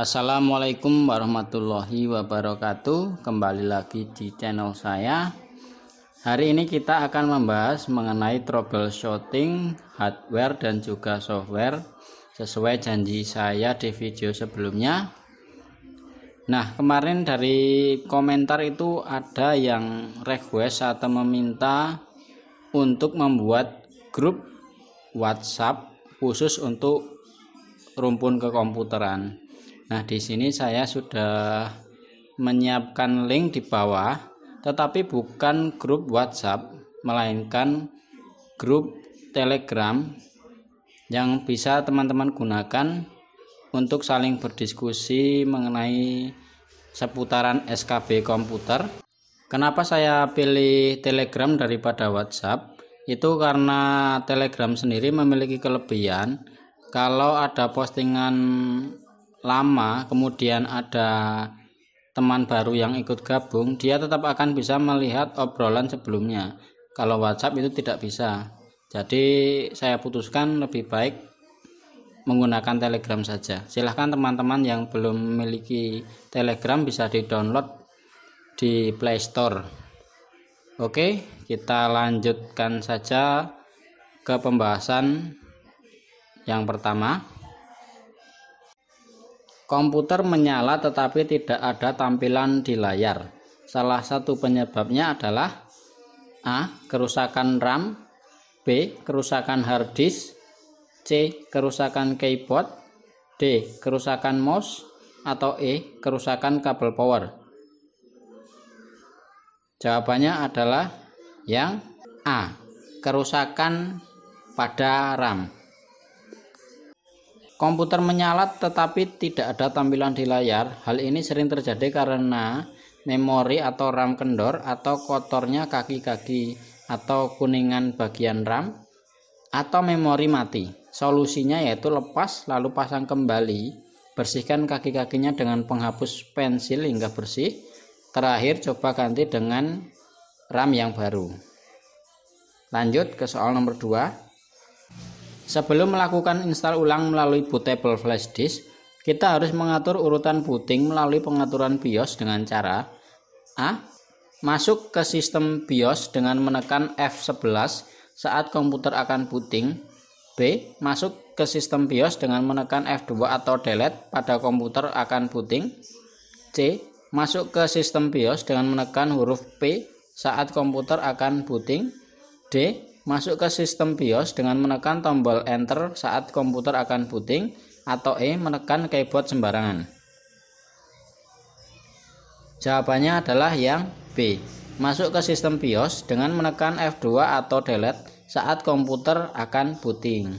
Assalamualaikum warahmatullahi wabarakatuh Kembali lagi di channel saya Hari ini kita akan membahas mengenai troubleshooting hardware dan juga software Sesuai janji saya di video sebelumnya Nah kemarin dari komentar itu ada yang request atau meminta Untuk membuat grup WhatsApp khusus untuk rumpun kekomputeran Nah, di sini saya sudah menyiapkan link di bawah, tetapi bukan grup WhatsApp, melainkan grup Telegram yang bisa teman-teman gunakan untuk saling berdiskusi mengenai seputaran SKB komputer. Kenapa saya pilih Telegram daripada WhatsApp? Itu karena Telegram sendiri memiliki kelebihan kalau ada postingan lama kemudian ada teman baru yang ikut gabung dia tetap akan bisa melihat obrolan sebelumnya kalau WhatsApp itu tidak bisa jadi saya putuskan lebih baik menggunakan Telegram saja silahkan teman-teman yang belum memiliki Telegram bisa di download di Play Store Oke kita lanjutkan saja ke pembahasan yang pertama Komputer menyala tetapi tidak ada tampilan di layar. Salah satu penyebabnya adalah A. Kerusakan RAM B. Kerusakan hard disk C. Kerusakan keyboard D. Kerusakan mouse atau E. Kerusakan kabel power Jawabannya adalah yang A. Kerusakan pada RAM Komputer menyala tetapi tidak ada tampilan di layar. Hal ini sering terjadi karena memori atau RAM kendor atau kotornya kaki-kaki atau kuningan bagian RAM atau memori mati. Solusinya yaitu lepas lalu pasang kembali. Bersihkan kaki-kakinya dengan penghapus pensil hingga bersih. Terakhir coba ganti dengan RAM yang baru. Lanjut ke soal nomor 2. Sebelum melakukan install ulang melalui bootable flash disk, kita harus mengatur urutan booting melalui pengaturan BIOS dengan cara A. Masuk ke sistem BIOS dengan menekan F11 saat komputer akan booting. B. Masuk ke sistem BIOS dengan menekan F2 atau delete pada komputer akan booting. C. Masuk ke sistem BIOS dengan menekan huruf P saat komputer akan booting. D Masuk ke sistem BIOS dengan menekan tombol Enter saat komputer akan booting atau E menekan keyboard sembarangan. Jawabannya adalah yang B. Masuk ke sistem BIOS dengan menekan F2 atau Delete saat komputer akan booting.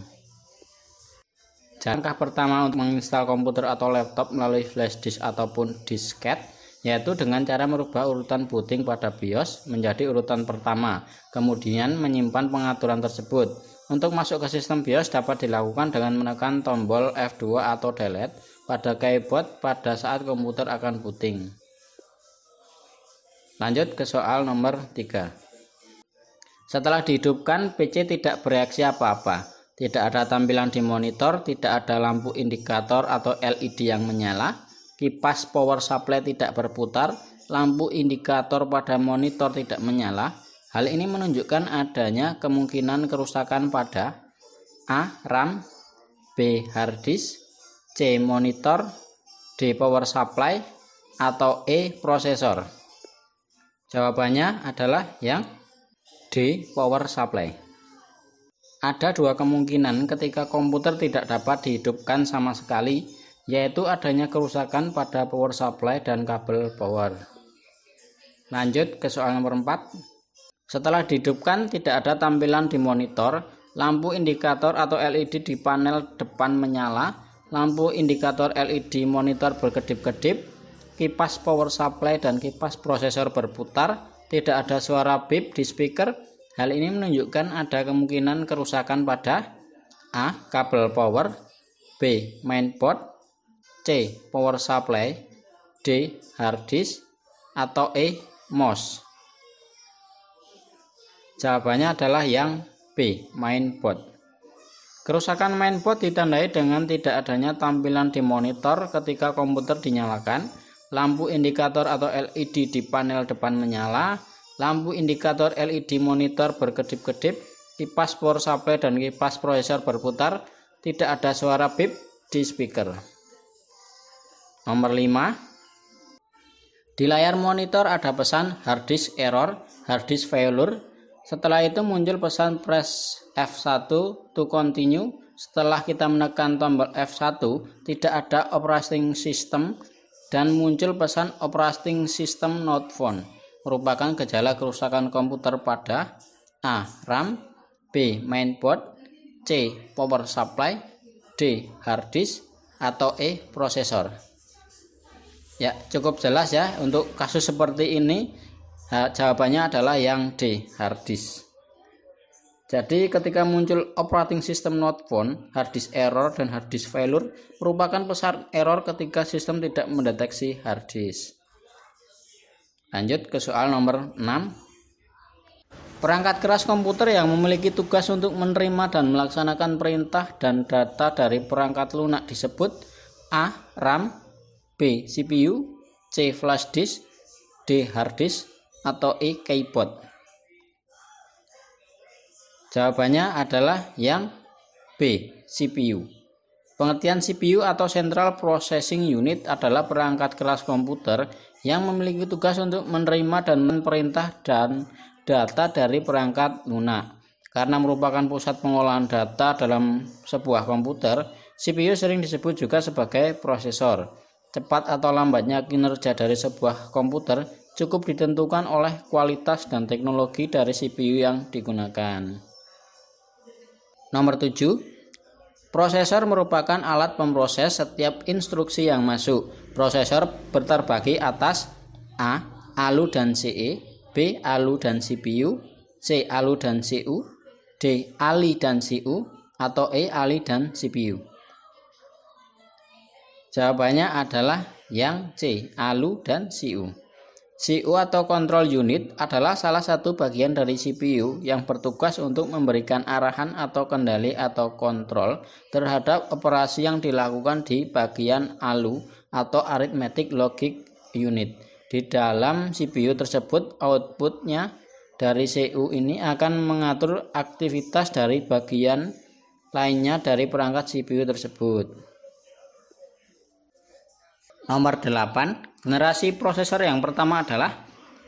Langkah pertama untuk menginstal komputer atau laptop melalui flash disk ataupun disket yaitu dengan cara merubah urutan booting pada BIOS menjadi urutan pertama, kemudian menyimpan pengaturan tersebut. Untuk masuk ke sistem BIOS dapat dilakukan dengan menekan tombol F2 atau delete pada keyboard pada saat komputer akan booting. Lanjut ke soal nomor 3. Setelah dihidupkan, PC tidak bereaksi apa-apa. Tidak ada tampilan di monitor, tidak ada lampu indikator atau LED yang menyala, kipas power supply tidak berputar, lampu indikator pada monitor tidak menyala. Hal ini menunjukkan adanya kemungkinan kerusakan pada A. RAM B. Harddisk C. Monitor D. Power supply atau E. Prosesor Jawabannya adalah yang D. Power supply Ada dua kemungkinan ketika komputer tidak dapat dihidupkan sama sekali yaitu adanya kerusakan pada power supply dan kabel power. Lanjut ke soal nomor 4. Setelah dihidupkan, tidak ada tampilan di monitor, lampu indikator atau LED di panel depan menyala, lampu indikator LED monitor berkedip-kedip, kipas power supply dan kipas prosesor berputar, tidak ada suara beep di speaker. Hal ini menunjukkan ada kemungkinan kerusakan pada A. kabel power, B. mainboard, C. Power supply D. Hard disk atau E. MOS Jawabannya adalah yang B. Mainboard Kerusakan mainboard ditandai dengan tidak adanya tampilan di monitor ketika komputer dinyalakan, lampu indikator atau LED di panel depan menyala, lampu indikator LED monitor berkedip-kedip, kipas power supply dan kipas prosesor berputar, tidak ada suara beep di speaker. Nomor 5. Di layar monitor ada pesan hard disk error, hard disk failure. Setelah itu muncul pesan press F1 to continue. Setelah kita menekan tombol F1, tidak ada operating system dan muncul pesan operating system not found. Merupakan gejala kerusakan komputer pada A. RAM B. Mainboard C. Power supply D. Hard disk atau E. Prosesor Ya, cukup jelas ya untuk kasus seperti ini jawabannya adalah yang D, hard disk. Jadi ketika muncul operating system not found, hard disk error dan hard disk failure merupakan pesan error ketika sistem tidak mendeteksi hard disk. Lanjut ke soal nomor 6. Perangkat keras komputer yang memiliki tugas untuk menerima dan melaksanakan perintah dan data dari perangkat lunak disebut A. RAM B. CPU C. Flash disk D. Hard disk atau E. Keyboard Jawabannya adalah yang B. CPU Pengertian CPU atau Central Processing Unit adalah perangkat kelas komputer yang memiliki tugas untuk menerima dan memerintah dan data dari perangkat lunak. Karena merupakan pusat pengolahan data dalam sebuah komputer, CPU sering disebut juga sebagai prosesor. Cepat atau lambatnya kinerja dari sebuah komputer cukup ditentukan oleh kualitas dan teknologi dari CPU yang digunakan. Nomor 7. Prosesor merupakan alat pemproses setiap instruksi yang masuk. Prosesor berterbagi atas A. ALU dan CE B. ALU dan CPU C. ALU dan CU D. ALI dan CU atau E. ALI dan CPU Jawabannya adalah yang C, ALU dan CU. CU atau Control unit adalah salah satu bagian dari CPU yang bertugas untuk memberikan arahan atau kendali atau kontrol terhadap operasi yang dilakukan di bagian ALU atau arithmetic logic unit. Di dalam CPU tersebut, outputnya dari CU ini akan mengatur aktivitas dari bagian lainnya dari perangkat CPU tersebut. Nomor 8, generasi prosesor yang pertama adalah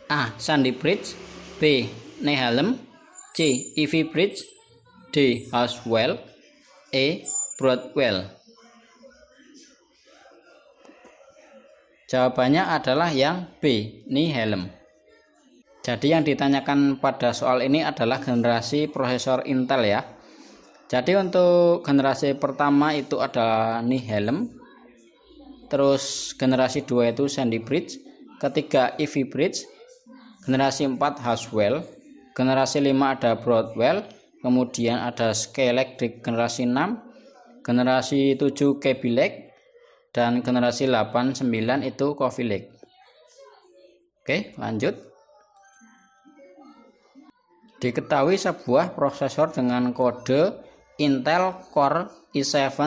A. Sandy Bridge B. Nehalem C. EV Bridge D. Haswell E. Broadwell Jawabannya adalah yang B. Nehalem Jadi yang ditanyakan pada soal ini adalah generasi prosesor Intel ya jadi untuk generasi pertama itu ada Nehalem terus generasi 2 itu Sandy Bridge, ketiga Ivy Bridge, generasi 4 Haswell, generasi 5 ada Broadwell, kemudian ada Skelec generasi 6, generasi 7 Kaby Lake, dan generasi 8 9 itu Coffee Lake. Oke, lanjut. Diketahui sebuah prosesor dengan kode Intel Core i7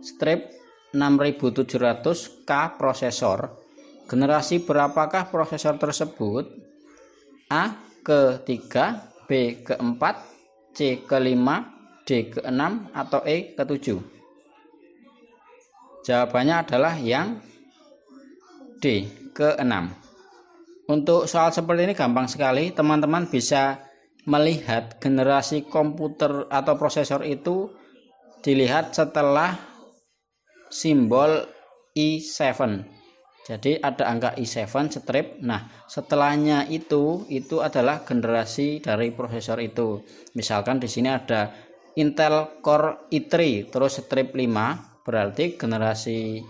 strip 6700K prosesor. Generasi berapakah prosesor tersebut? A ke 3, B ke 4, C ke 5, D ke 6, atau E ke 7? Jawabannya adalah yang D ke 6. Untuk soal seperti ini gampang sekali, teman-teman bisa melihat generasi komputer atau prosesor itu dilihat setelah simbol i7. Jadi ada angka i7 strip. Nah, setelahnya itu itu adalah generasi dari prosesor itu. Misalkan di sini ada Intel Core i3 terus strip 5, berarti generasi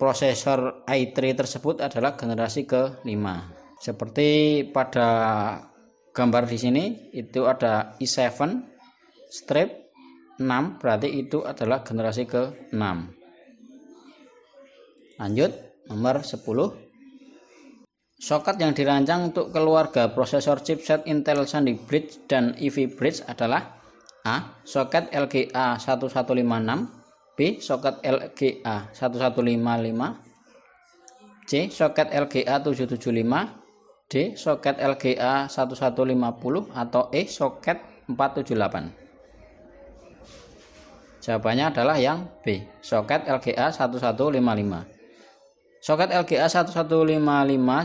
prosesor i3 tersebut adalah generasi ke-5. Seperti pada gambar di sini itu ada i7 strip 6 berarti itu adalah generasi ke-6. Lanjut, nomor 10. Soket yang dirancang untuk keluarga prosesor chipset Intel Sandy Bridge dan EV Bridge adalah A. Soket LGA 1156 B. Soket LGA 1155 C. Soket LGA 775 D. Soket LGA 1150 atau E. Soket 478 Jawabannya adalah yang B. Soket LGA 1155 Soket LGA 1155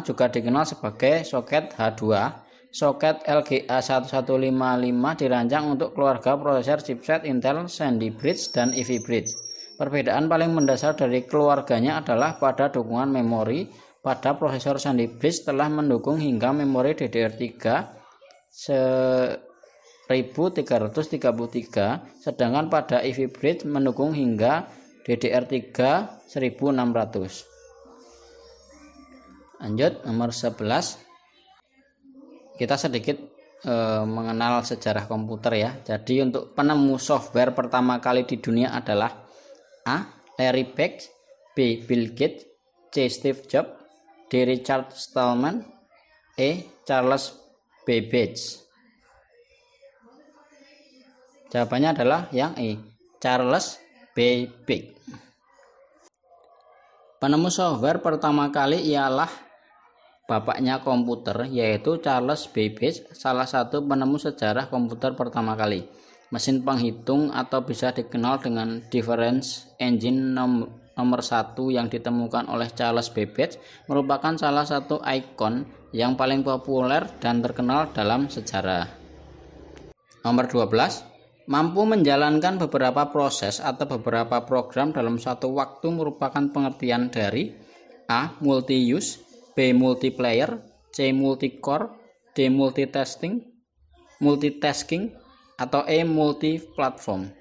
juga dikenal sebagai soket H2. Soket LGA 1155 dirancang untuk keluarga prosesor chipset Intel Sandy Bridge dan Ivy e Bridge. Perbedaan paling mendasar dari keluarganya adalah pada dukungan memori. Pada prosesor Sandy Bridge telah mendukung hingga memori DDR3 1333, sedangkan pada Ivy e Bridge mendukung hingga DDR3 1600. Lanjut nomor 11. Kita sedikit e, mengenal sejarah komputer ya. Jadi untuk penemu software pertama kali di dunia adalah A. Larry Page, B. Bill Gates, C. Steve Jobs, D. Richard Stallman, E. Charles Babbage. Jawabannya adalah yang E, Charles Babbage. Penemu software pertama kali ialah bapaknya komputer yaitu Charles Babbage, salah satu penemu sejarah komputer pertama kali. Mesin penghitung atau bisa dikenal dengan difference engine nom nomor satu yang ditemukan oleh Charles Babbage merupakan salah satu ikon yang paling populer dan terkenal dalam sejarah. Nomor 12 Mampu menjalankan beberapa proses atau beberapa program dalam satu waktu merupakan pengertian dari A. Multi-use B multiplayer, C multicore, D multitasking, multitasking atau E multiplatform.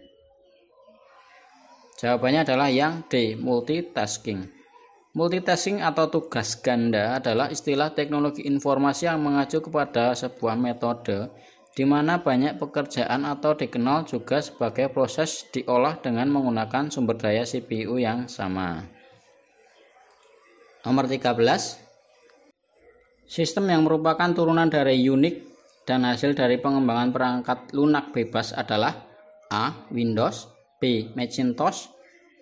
Jawabannya adalah yang D multitasking. Multitasking atau tugas ganda adalah istilah teknologi informasi yang mengacu kepada sebuah metode di mana banyak pekerjaan atau dikenal juga sebagai proses diolah dengan menggunakan sumber daya CPU yang sama. Nomor 13, Sistem yang merupakan turunan dari Unix dan hasil dari pengembangan perangkat lunak bebas adalah A. Windows B. Macintosh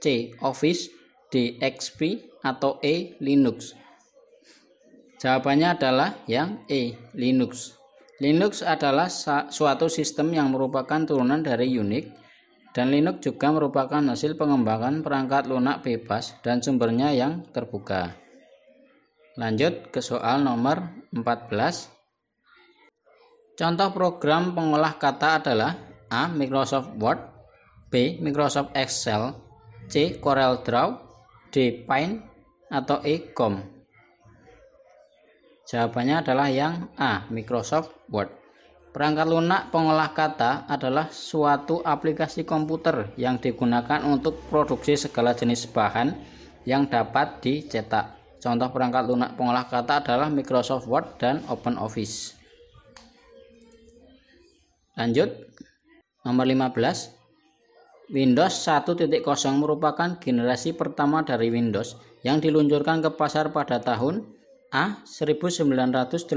C. Office D. XP atau E. Linux Jawabannya adalah yang E. Linux Linux adalah suatu sistem yang merupakan turunan dari Unix dan Linux juga merupakan hasil pengembangan perangkat lunak bebas dan sumbernya yang terbuka. Lanjut ke soal nomor 14. Contoh program pengolah kata adalah A. Microsoft Word B. Microsoft Excel C. Corel Draw D. Paint atau E. Com Jawabannya adalah yang A. Microsoft Word Perangkat lunak pengolah kata adalah suatu aplikasi komputer yang digunakan untuk produksi segala jenis bahan yang dapat dicetak. Contoh perangkat lunak pengolah kata adalah Microsoft Word dan Open Office. Lanjut, nomor 15. Windows 1.0 merupakan generasi pertama dari Windows yang diluncurkan ke pasar pada tahun A 1983,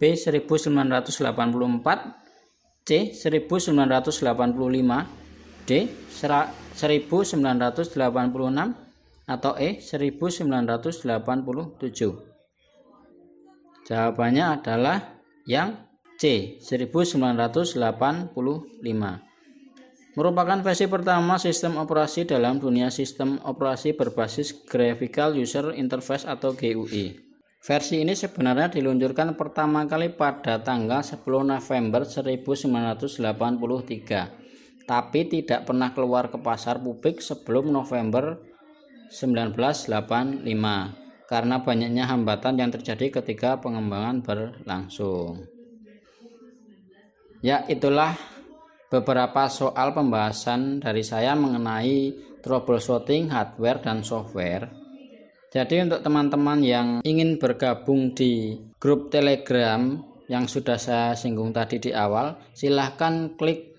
B 1984, C 1985, D 1986, atau E 1987? Jawabannya adalah yang C 1985. Merupakan versi pertama sistem operasi dalam dunia sistem operasi berbasis graphical user interface atau GUI. Versi ini sebenarnya diluncurkan pertama kali pada tanggal 10 November 1983, tapi tidak pernah keluar ke pasar publik sebelum November 1985 karena banyaknya hambatan yang terjadi ketika pengembangan berlangsung. Ya, itulah beberapa soal pembahasan dari saya mengenai troubleshooting hardware dan software. Jadi untuk teman-teman yang ingin bergabung di grup Telegram yang sudah saya singgung tadi di awal, silahkan klik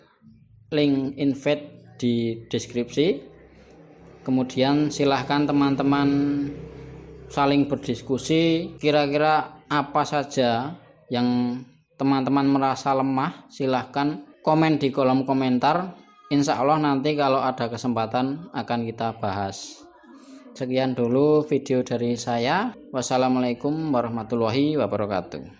link invite di deskripsi Kemudian silahkan teman-teman saling berdiskusi kira-kira apa saja yang teman-teman merasa lemah silahkan komen di kolom komentar Insya Allah nanti kalau ada kesempatan akan kita bahas Sekian dulu video dari saya Wassalamualaikum warahmatullahi wabarakatuh